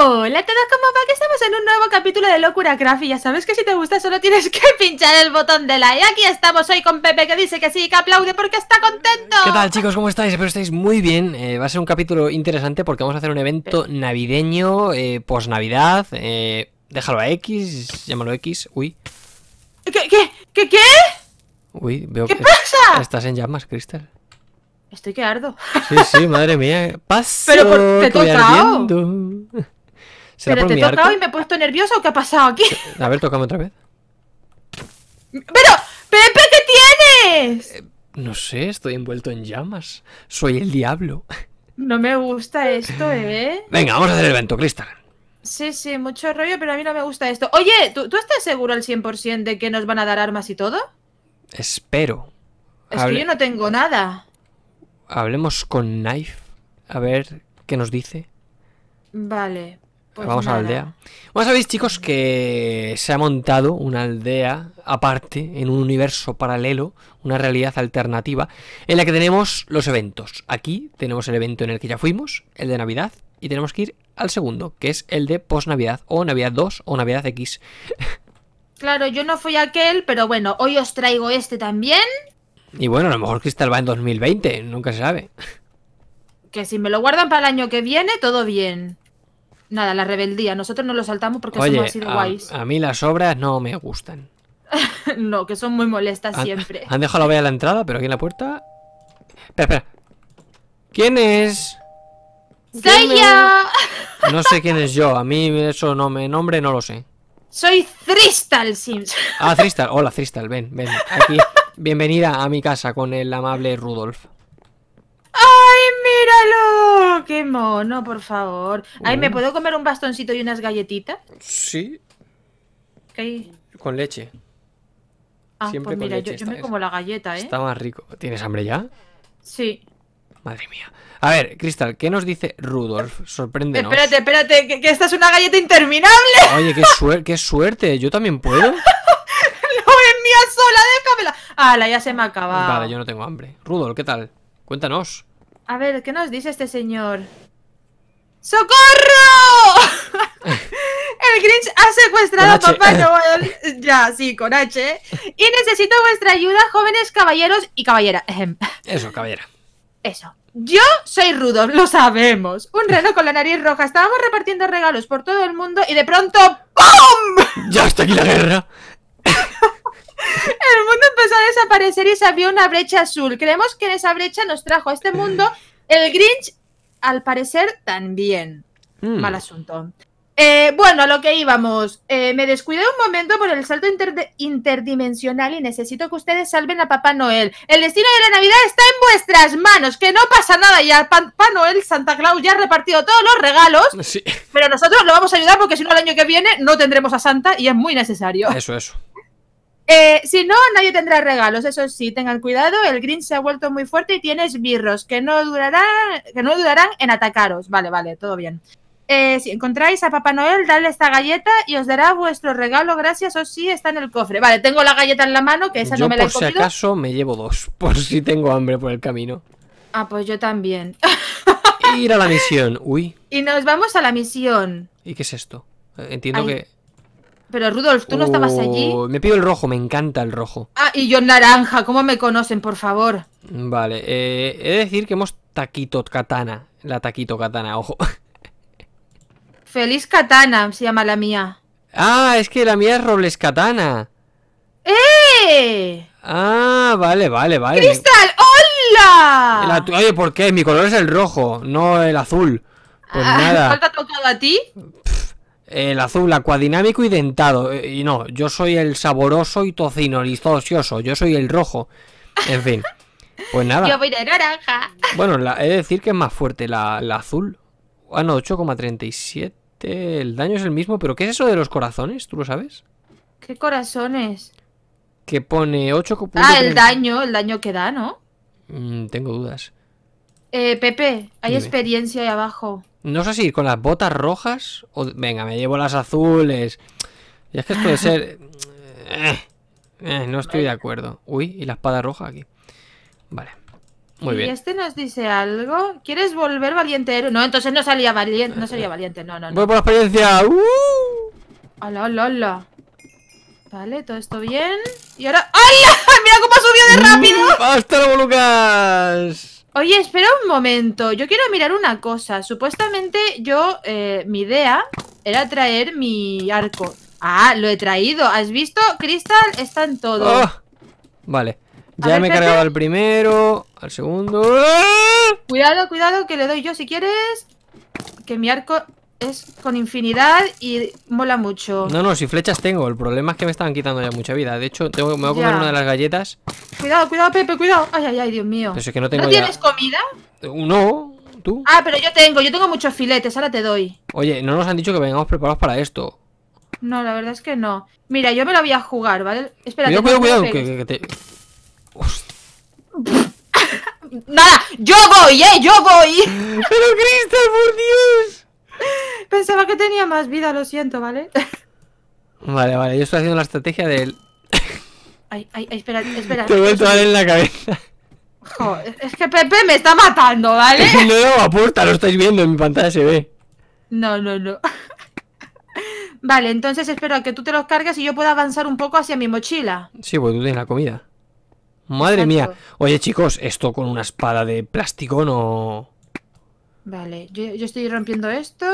Hola a todos, ¿cómo va? Que estamos en un nuevo capítulo de Locura Craft ya sabes que si te gusta solo tienes que pinchar el botón de like. Aquí estamos hoy con Pepe que dice que sí, que aplaude porque está contento. ¿Qué tal chicos? ¿Cómo estáis? Espero que estéis muy bien. Eh, va a ser un capítulo interesante porque vamos a hacer un evento navideño, eh, post-navidad. Eh, déjalo a X, llámalo X. Uy. ¿Qué? ¿Qué? ¿Qué? qué? Uy, veo ¿Qué pasa? estás en llamas, Crystal. Estoy que ardo. Sí, sí, madre mía. Paso, Pero por, te he pero te he tocado y me he puesto nervioso qué ha pasado aquí? A ver, tocame otra vez. ¡Pero! ¡Pepe, qué tienes! Eh, no sé, estoy envuelto en llamas. Soy el diablo. No me gusta esto, ¿eh? Venga, vamos a hacer el evento, Crystal. Sí, sí, mucho rollo, pero a mí no me gusta esto. Oye, ¿tú, estás seguro al 100% de que nos van a dar armas y todo? Espero. Es que yo no tengo nada. Hablemos con Knife, a ver qué nos dice. Vale, pues Vamos a la aldea. Bueno, sabéis, chicos, que se ha montado una aldea aparte, en un universo paralelo, una realidad alternativa, en la que tenemos los eventos. Aquí tenemos el evento en el que ya fuimos, el de Navidad, y tenemos que ir al segundo, que es el de post-Navidad, o Navidad 2, o Navidad X. Claro, yo no fui aquel, pero bueno, hoy os traigo este también. Y bueno, a lo mejor Crystal va en 2020, nunca se sabe. Que si me lo guardan para el año que viene, todo bien. Nada, la rebeldía. Nosotros no lo saltamos porque somos así a, A mí las obras no me gustan. no, que son muy molestas siempre. Han dejado la valla a la entrada, pero aquí en la puerta. Espera, espera. ¿Quién es? ¡Soy No sé quién es yo. A mí eso no me nombre, no lo sé. Soy Cristal Sims. Ah, Tristal. Hola, Tristal. Ven, ven. Aquí. Bienvenida a mi casa con el amable Rudolf. ¡Ay, míralo! ¡Qué mono, por favor! Ay, ¿me mm. puedo comer un bastoncito y unas galletitas? Sí. Con leche. Ah, pues mira, leche yo, me como la galleta, ¿eh? Está más rico. ¿Tienes hambre ya? Sí. Madre mía. A ver, Cristal, ¿qué nos dice Rudolf? Sorpréndenos. Espérate, espérate, que, esta es una galleta interminable. Oye, qué, suerte. ¿Yo también puedo? no es mía sola, ah, la ya se me ha acabado. Vale, yo no tengo hambre. Rudolf, ¿qué tal? Cuéntanos. A ver, ¿qué nos dice este señor? ¡Socorro! El Grinch ha secuestrado a Papá Noel. Ya, sí, con H. Y necesito vuestra ayuda, jóvenes caballeros y caballera. Eso, caballera. Eso. Yo soy rudo, lo sabemos. Un reno con la nariz roja. Estábamos repartiendo regalos por todo el mundo y de pronto ¡PUM! ¡Ya está aquí la guerra! El mundo empezó a desaparecer y se abrió una brecha azul. Creemos que en esa brecha nos trajo a este mundo el Grinch, al parecer, también. Mm. Mal asunto. Eh, bueno, a lo que íbamos. Eh, me descuidé un momento por el salto interdimensional y necesito que ustedes salven a Papá Noel. El destino de la Navidad está en vuestras manos, que no pasa nada. Y a Papá Noel, Santa Claus ya ha repartido todos los regalos. Pero nosotros lo vamos a ayudar porque si no, el año que viene no tendremos a Santa y es muy necesario. Eso, eso. Eh, si no, nadie tendrá regalos. Eso sí, tengan cuidado. El Green se ha vuelto muy fuerte y tienes birros, que no durarán, que no durarán en atacaros. Vale, vale, todo bien. Eh, si encontráis a Papá Noel, dale esta galleta y os dará vuestro regalo. Gracias, o sí, está en el cofre. Vale, tengo la galleta en la mano, que esa no me la he Por si acaso me llevo dos, por si tengo hambre por el camino. Ah, pues yo también. Ir a la misión, uy. Y nos vamos a la misión. ¿Y qué es esto? Eh, entiendo que. Pero Rudolf, tú no estabas allí. Oh, me pido el rojo, me encanta el rojo. Ah, y yo naranja, ¿cómo me conocen, por favor? Vale, eh, he de decir que hemos taquito katana. La taquito katana, ojo. Feliz katana se llama la mía. Ah, es que la mía es Robles katana. ¡Eh! Ah, vale, vale, vale. ¡Cristal! ¡Hola! oye, ¿por qué? Mi color es el rojo, no el azul. Pues ah, nada. ¿Cuál te tocado a ti? El azul acuadinámico y dentado. Eh, y no, yo soy el saboroso y tocino, listosioso. Yo soy el rojo. En fin. Pues nada. Yo voy de naranja. Bueno, la, he de decir que es más fuerte la, azul. Ah, no, 8,37. El daño es el mismo, pero ¿qué es eso de los corazones? ¿Tú lo sabes? ¿Qué corazones? Que pone 8... Ah, el daño, el daño que da, ¿no? Mm, tengo dudas. Eh, Pepe, hay experiencia ahí abajo. No sé si con las botas rojas o... Venga, me llevo las azules. Y es que esto puede ser... Eh, eh, no estoy de acuerdo. Uy, y la espada roja aquí. Vale. Muy bien. ¿Y este nos dice algo? ¿Quieres volver valiente héroe? No, entonces no salía valiente, no sería valiente, no, no, no. Voy por la experiencia. ¡Uh! ¡Hola, hola, hola! Vale, todo esto bien. Y ahora... ¡Ay! ¡Mira cómo ha subido de ¡Uh! rápido! ¡Hasta Lucas! Oye, espera un momento. Yo quiero mirar una cosa. Supuestamente yo, eh, mi idea era traer mi arco. Ah, lo he traído. ¿Has visto? Cristal está en todo. Ah, vale. Ya me he cargado al primero, al segundo. Cuidado, cuidado, que le doy yo si quieres. Que mi arco es con infinidad y mola mucho. No, no, si flechas tengo. El problema es que me estaban quitando ya mucha vida. De hecho, me voy a comer una de las galletas. Cuidado, cuidado, Pepe, cuidado. Ay, ay, ay, Dios mío. no tienes comida? Uh, no, tú. Ah, pero yo tengo, yo tengo muchos filetes, ahora te doy. Oye, no nos han dicho que vengamos preparados para esto. No, la verdad es que no. Mira, yo me lo voy a jugar, ¿vale? Espera, cuidado, cuidado, cuidado, que, te... Nada, yo voy, eh, yo voy. pero Cristal, por Dios. Pensaba que tenía más vida, lo siento, ¿vale? Vale, vale, yo estoy haciendo la estrategia del... Ay, ay, espera, espera. Te a en la cabeza. es que Pepe me está matando, ¿vale? No, no, apuesta, lo estáis viendo, en mi pantalla se ve. No, no, no. Vale, entonces espero a que tú te los cargues y yo pueda avanzar un poco hacia mi mochila. Sí, porque tú tienes la comida. Madre mía. Oye, chicos, esto con una espada de plástico no... Vale, yo, estoy rompiendo esto.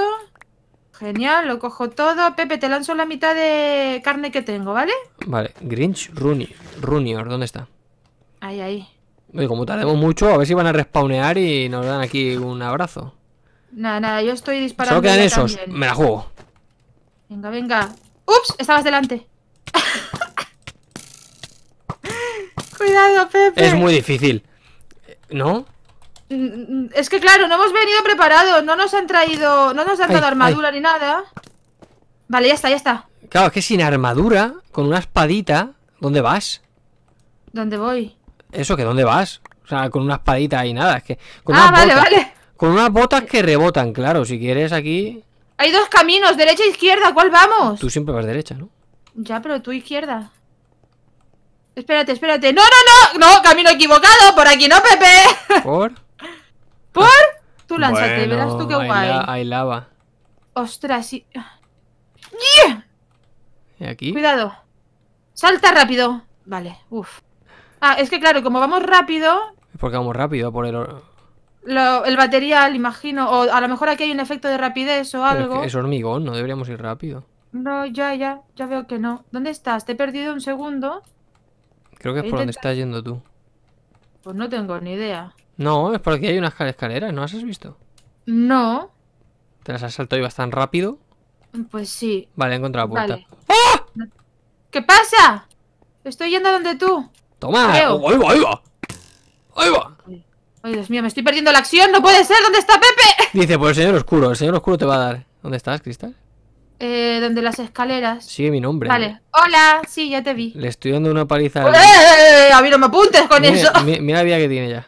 Genial, lo cojo todo. Pepe, te lanzo la mitad de carne que tengo, ¿vale? Vale, Grinch Runior. ¿dónde está? Ahí, ahí. Oye, como tardemos mucho, a ver si van a respawnear y nos dan aquí un abrazo. Nada, nada, yo estoy disparando. Solo quedan esos, me la juego. Venga, venga. ¡Ups! Estabas delante. Cuidado, Pepe. Es muy difícil. ¿No? Mm, mm, es que claro, no hemos venido preparados, no nos han traído, no nos han dado armadura ni nada. Vale, ya está, ya está. Claro, es que sin armadura, con una espadita, ¿dónde vas? ¿Dónde voy? Eso, que ¿dónde vas? O sea, con una espadita y nada, que... Con ah, vale, vale. Con unas botas que rebotan, claro, si quieres aquí... Hay dos caminos, derecha e izquierda, ¿cuál vamos? Tú siempre vas derecha, ¿no? Ya, pero tú izquierda. Espérate, espérate. ¡No, no, no! ¡No! ¡Camino equivocado! ¡Por aquí no, Pepe! ¿Por? ¿Por? Tú lánzate, verás tú qué guay. hay lava. Ostras, si... Y... aquí? Cuidado. Salta rápido. Vale, uff. Ah, es que claro, como vamos rápido... Porque vamos rápido por el... Lo, el material, imagino. O a lo mejor aquí hay un efecto de rapidez o algo. es, es hormigón, no deberíamos ir rápido. No, ya, ya. Ya veo que no. ¿Dónde estás? Te he perdido un segundo. Creo que es por donde estás yendo tú. Pues no tengo ni idea. No, es porque hay unas escaleras, ¿no las has visto? No. ¿Te las has saltado y vas tan rápido? Pues sí. Vale, he encontrado la puerta. ¡Ah! ¿Qué pasa? Estoy yendo donde tú. ¡Toma! Oh, ¡Ahí va, ahí va! ¡Ahí va! Ay, Dios mío, me estoy perdiendo la acción. ¡No puede ser! ¿Dónde está Pepe? Dice, pues el señor oscuro. El señor oscuro te va a dar. ¿Dónde estás, Cristal? Eh, donde las escaleras. Sigue mi nombre. Vale. Hola, sí, ya te vi. Le estoy dando una paliza. ¡Oh! ¡Eh! A mí no me apuntes con eso. Mira, mira la vida que tiene ya.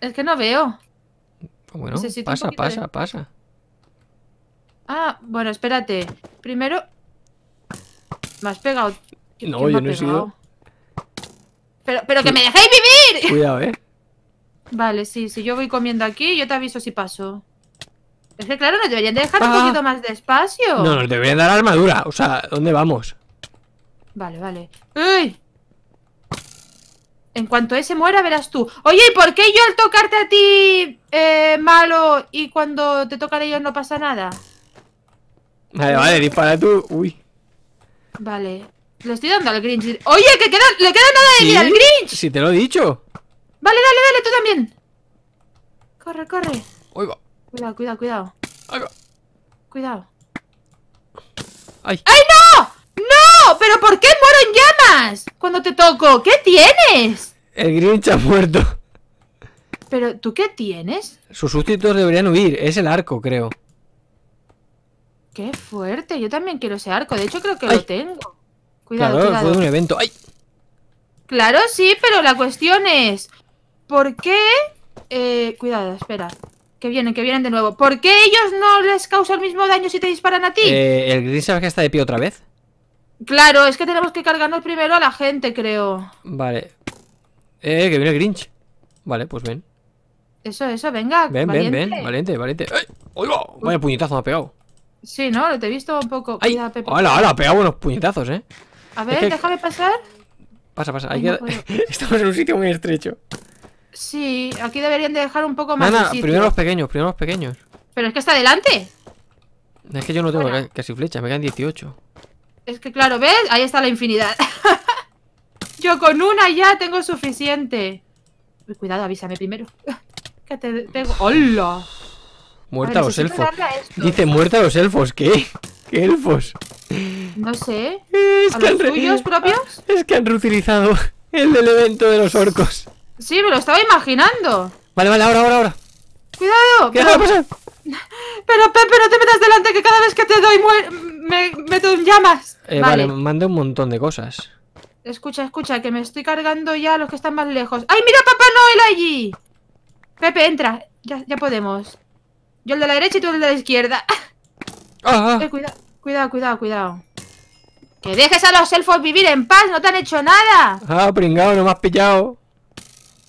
Es que no veo. Pues bueno, pasa, pasa, pasa. Ah, bueno, espérate. Primero... Me has pegado. No, yo no he sido... Pero, pero que me dejéis vivir. Cuidado, eh. Vale, sí, si yo voy comiendo aquí, yo te aviso si paso. Es que claro, nos deberían dejar un ah. poquito más de espacio. No, nos deberían dar armadura. O sea, ¿dónde vamos? Vale, vale. ¡Uy! En cuanto ese muera, verás tú. Oye, ¿y por qué yo al tocarte a ti eh, malo y cuando te tocan ellos no pasa nada? Vale, vale, dispara tú. Uy. Vale. Le estoy dando al Grinch. Oye, que queda, le queda nada de vida al Grinch. Si te lo he dicho. Vale, dale, dale, tú también. Corre, corre. Uy, va. Cuidado, cuidado, cuidado. Cuidado. ¡Ay! ¡Ay, no! ¿Pero por qué muero en llamas? Cuando te toco, ¿qué tienes? El Grinch ha muerto. ¿Pero tú qué tienes? Sus sustitutos deberían huir. Es el arco, creo. ¡Qué fuerte! Yo también quiero ese arco. De hecho, creo que lo tengo. Cuidado, claro, fue un evento. ¡Ay! Claro, sí, pero la cuestión es... ¿Por qué...? Eh, cuidado, espera. Que vienen, que vienen de nuevo. ¿Por qué ellos no les causa el mismo daño si te disparan a ti? Eh, ¿El Grinch sabe que está de pie otra vez? Claro, es que tenemos que cargarnos primero a la gente, creo. Vale. Eh, que viene el Grinch. Vale, pues ven. Eso, eso, venga. Ven, ven, ven. Valiente, valiente. ¡Ay! ¡Oiga! Vaya puñetazo me ha pegado. Sí, ¿no? Te he visto un poco. ¡Ay! ¡Hala, ¡Hala, Ha Pegado unos puñetazos, ¿eh? A ver, déjame pasar. Pasa, pasa. Hay que... Estamos en un sitio muy estrecho. Sí, aquí deberían de dejar un poco más. Nada, No, primero los pequeños, primero los pequeños. Pero es que está adelante. Es que yo no tengo casi flechas, me quedan 18. Es que claro, ¿ves? Ahí está la infinidad. Yo con una ya tengo suficiente. cuidado, avísame primero. que te tengo... ¡Hola! Muerta a los elfos. Dice muerta a los elfos, ¿qué? ¿Qué elfos? No sé. Es que los tuyos propios? Es que han reutilizado el del evento de los orcos. Sí, me lo estaba imaginando. Vale, vale, ahora, ahora, ahora. Cuidado. pero... Pero Pepe, no te metas delante que cada vez que te doy me meto en llamas. Eh, vale. manda un montón de cosas. Escucha, escucha, que me estoy cargando ya los que están más lejos. ¡Ay, mira Papá Noel allí! Pepe, entra. Ya, podemos. Yo el de la derecha y tú el de la izquierda. Ah, ah. Eh, cuidado, cuidado, cuidado, ¡Que dejes a los elfos vivir en paz! ¡No te han hecho nada! ¡Ah, pringado! ¡No me has pillado!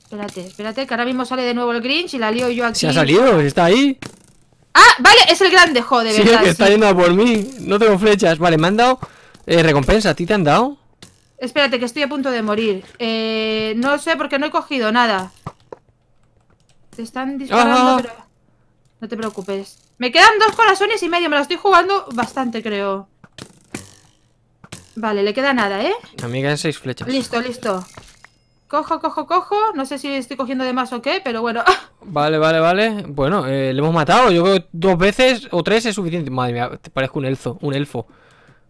Espérate, espérate, que ahora mismo sale de nuevo el Grinch y la lío yo aquí. ¿Se ha salido? ¿Está ahí? ¡Ah! Vale, es el grande, joder, sí, sí, está yendo a por mí. No tengo flechas. Vale, me eh, recompensa, ¿a ti te han dado? Espérate, que estoy a punto de morir. Eh, no sé, porque no he cogido nada. Te están disparando, ah. pero... No te preocupes. Me quedan dos corazones y medio. Me lo estoy jugando bastante, creo. Vale, le queda nada, ¿eh? A mí seis flechas. Listo, listo. Cojo, cojo, cojo. No sé si estoy cogiendo de más o qué, pero bueno. Vale, vale, vale. Bueno, eh, le hemos matado. Yo creo que dos veces o tres es suficiente. Madre mía, te parezco un elfo. Un elfo.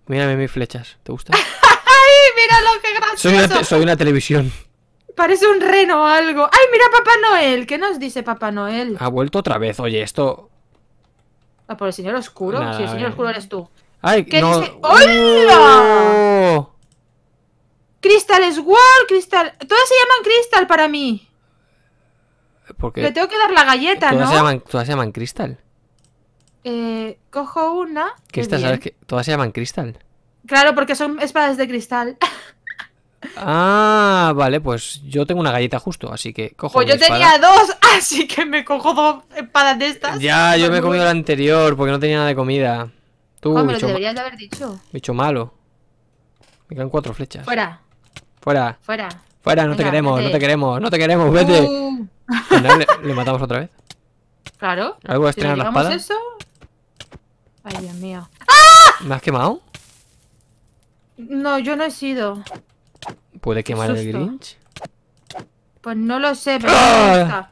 Mírame mis flechas, ¿te gusta? ¡Ay, míralo, que gracioso! Soy una, televisión. Parece un reno o algo. ¡Ay, mira Papá Noel! ¿Qué nos dice Papá Noel? Ha vuelto otra vez, oye, esto... Ah, por el señor oscuro? sí el señor eh. oscuro eres tú. ¡Ay, ¡Hola! Oh. Crystal es World, Crystal... Todas se llaman Crystal para mí. ¿Por qué? Le tengo que dar la galleta, ¿no? todas se llaman Crystal. Eh, cojo una. Que ¿sabes que Todas se llaman cristal. Claro, porque son espadas de cristal. Ah, vale, pues yo tengo una galleta justo, así que cojo. Pues yo tenía dos, así que me cojo dos espadas de estas. Ya, yo me he comido la anterior porque no tenía nada de comida. Tú, me lo deberías haber dicho. dicho malo. Me quedan cuatro flechas. Fuera. Fuera. Fuera. Fuera, no te queremos, no te queremos, no te queremos, vete. Uh. Pues ¿Le, matamos otra vez. Claro. ¿Algo a estrenar la espada? Eso, Ay, Dios mío. ¡Ah! ¿Me has quemado? No, yo no he sido. ¿Puede quemar el Grinch? Pues no lo sé, pero ¡Ah!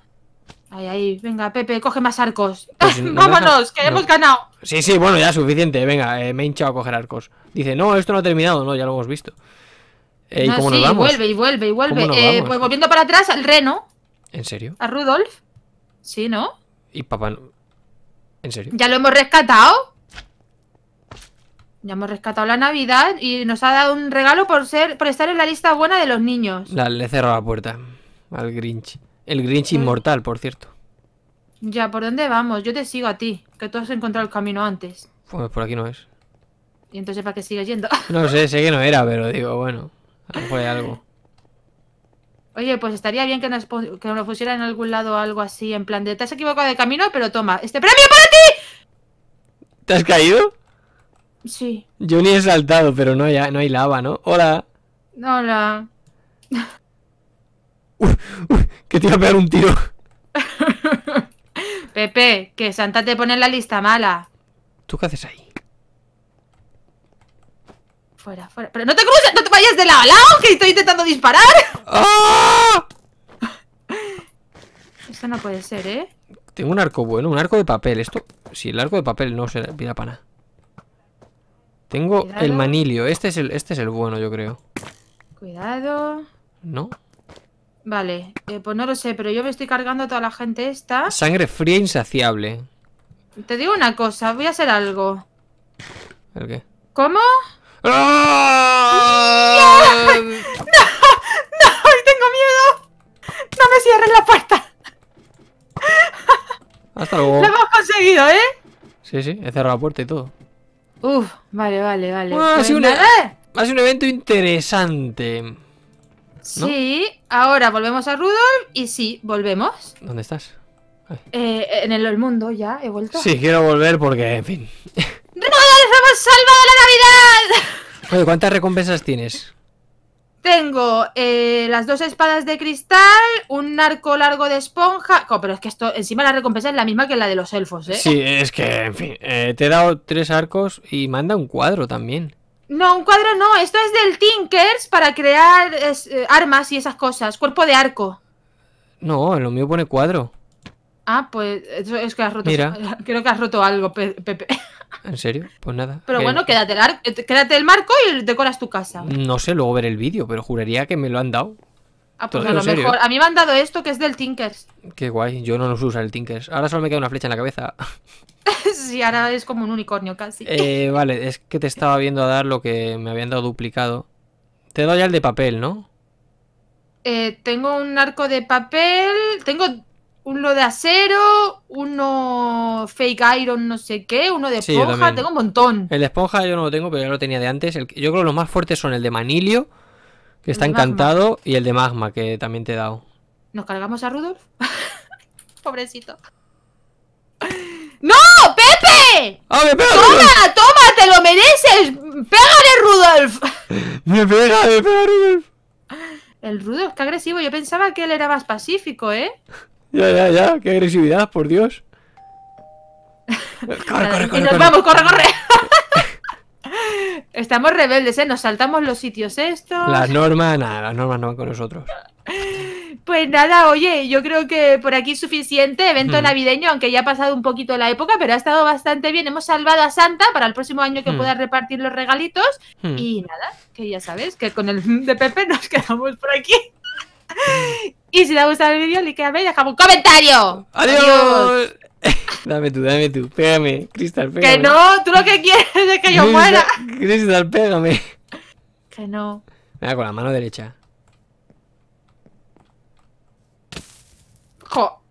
venga, Pepe, coge más arcos. Pues, Vámonos, que hemos ganado. Sí, sí, bueno, ya suficiente. Venga, eh, me he hinchado a coger arcos. Dice, no, esto no ha terminado, no, ya lo hemos visto. Eh, ¿Y cómo nos vamos? vuelve, y vuelve, y vuelve. Eh, pues volviendo para atrás, al reno. ¿En serio? ¿A Rudolf? Sí, ¿no? ¿Y papá? ¿En serio? ¿Ya lo hemos rescatado? ya hemos rescatado la Navidad y nos ha dado un regalo por ser por estar en la lista buena de los niños. La, le he la puerta al Grinch. El Grinch mm. inmortal, por cierto. Ya, ¿por dónde vamos? Yo te sigo a ti, que tú has encontrado el camino antes. Pues por aquí no es. ¿Y entonces para que sigues yendo? no sé, sé que no era, pero digo, bueno, fue algo. Oye, pues estaría bien que nos, que nos en algún lado algo así, en plan de te has equivocado de camino, pero toma, este premio para ti. ¿Te has caído? Sí. Yo ni he saltado, pero no, no hay lava, ¿no? Hola. Hola. Uf, que te iba a pegar un tiro. Pepe, que Santa te pone la lista mala. ¿Tú qué haces ahí? Fuera, fuera. Pero no te cruces, no te vayas de lado a lado, que estoy intentando disparar. ¡Ah! Esto no puede ser, ¿eh? Tengo un arco bueno, un arco de papel. Esto, si el arco de papel no se pida para nada. Tengo el manilio. Este es el, este es el bueno, yo creo. Cuidado. ¿No? Vale, eh, pues no lo sé, pero yo me estoy cargando a toda la gente esta. Sangre fría e insaciable. Te digo una cosa, voy a hacer algo. ¿El qué? ¿Cómo? ¡Ah! ¡No! ¡No! ¡Tengo miedo! ¡No me cierres la puerta! Hasta luego. Lo hemos conseguido, ¿eh? Sí, sí, he cerrado la puerta y todo. Uf, vale, vale, vale. Pues e- ha, sido un, evento interesante. Sí, ahora volvemos a Rudolf y sí, volvemos. ¿Dónde estás? Eh, en el, mundo ya, he vuelto. Sí, quiero volver porque, en fin. ¡Rudolf, hemos salvado la Navidad! Oye, ¿cuántas recompensas tienes? Tengo eh, las dos espadas de cristal, un arco largo de esponja. pero es que esto, encima la recompensa es la misma que la de los elfos, ¿eh? Sí, es que, en fin, eh, te he dado tres arcos y manda un cuadro también. No, un cuadro no, esto es del Tinkers para crear eh, armas y esas cosas, cuerpo de arco. No, en lo mío pone cuadro. Ah, pues es que has roto, Mira. creo que has roto algo, Pepe. ¿En serio? Pues nada. Pero bueno, Quédate, el eh, quédate el marco y decoras tu casa. No sé, luego ver el vídeo, pero juraría que me lo han dado. Ah, pues a lo mejor. ¿eh? A mí me han dado esto que es del Tinkers. Qué guay, yo no los uso el Tinkers. Ahora solo me queda una flecha en la cabeza. sí, ahora es como un unicornio casi. Eh, vale, es que te estaba viendo a dar lo que me habían dado duplicado. Te doy ya el de papel, ¿no? tengo un arco de papel. Tengo uno de acero, uno fake iron, no sé qué, uno de esponja, tengo un montón. El de esponja yo no lo tengo, pero ya lo tenía de antes. yo creo que los más fuertes son el de manilio, que está encantado, y el de magma, que también te he dado. ¿Nos cargamos a Rudolf? Pobrecito. ¡No! ¡Pepe! ¡Ah, ¡Toma! ¡Toma! ¡Te lo mereces! ¡Pégale, Rudolf! ¡Me pega! ¡Me pega, Rudolf! El Rudolf, qué agresivo. Yo pensaba que él era más pacífico, ¿eh? Ya, ya, ya, qué agresividad, por Dios. Corre, corre, corre. Y nos vamos, corre, corre. Estamos rebeldes, ¿eh? Nos saltamos los sitios estos. Las normas, nada, las normas no van con nosotros. Pues nada, oye, yo creo que por aquí es suficiente. Evento navideño, aunque ya ha pasado un poquito la época, pero ha estado bastante bien. Hemos salvado a Santa para el próximo año que pueda repartir los regalitos. Y nada, que ya sabes que con el de Pepe nos quedamos por aquí. y si te ha gustado el vídeo, likeame y déjame un comentario. ¡Adiós! dame tú, dame tú. Pégame, Cristal, pégame. Que no, tú lo que quieres es que yo muera. Cristal, pégame. Que no. Mira, con la mano derecha. Jo.